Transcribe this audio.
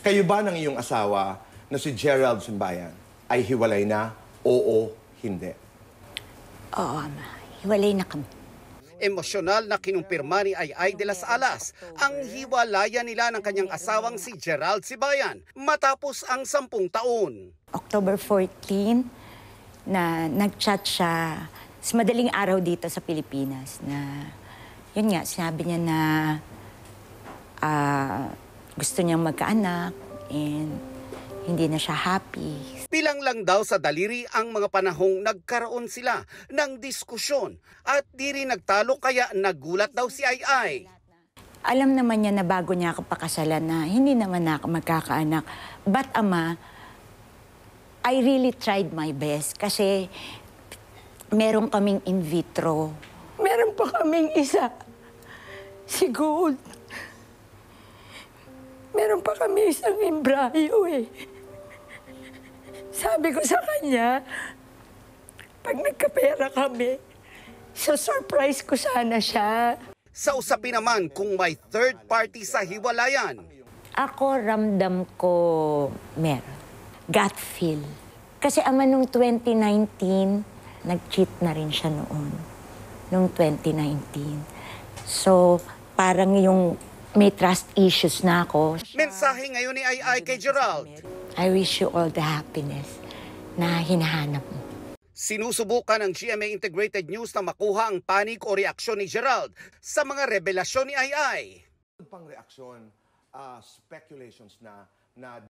Kayo ba ng iyong asawa na si Gerald Simbayan ay hiwalay na? Oo, hindi. Oo, Ama. Hiwalay na kami. Emosyonal na kinumpirma ni Ay de las Alas ang hiwalayan nila ng kanyang asawang si Gerald Sibayan matapos ang sampung taon. October 14 na nag-chat siya sa madaling araw dito sa Pilipinas na yun nga, sinabi niya na uh, gusto niyang magkaanak and hindi na siya happy. Bilang lang daw sa daliri ang mga panahong nagkaroon sila ng diskusyon at di rin nagtalo kaya nagulat daw si Ai ai Alam naman niya na bago niya ako pakasalan na hindi naman ako magkakaanak. But ama, I really tried my best kasi meron kaming in vitro. Meron pa kaming isa. Si Gold meron pa kami isang embryo eh. Sabi ko sa kanya, pag nagkapera kami, so surprise ko sana siya. Sa usapin naman kung may third party sa hiwalayan. Ako ramdam ko meron. Gut feel. Kasi ama nung 2019, nag-cheat na rin siya noon. Nung 2019. So, parang yung may trust issues na ako. Mensahe ngayon ni I.I. kay Gerald. I wish you all the happiness na hinahanap mo. Sinusubukan ng GMA Integrated News na makuha ang panig o reaksyon ni Gerald sa mga revelasyon ni I.I. Pang reaksyon, uh, speculations na na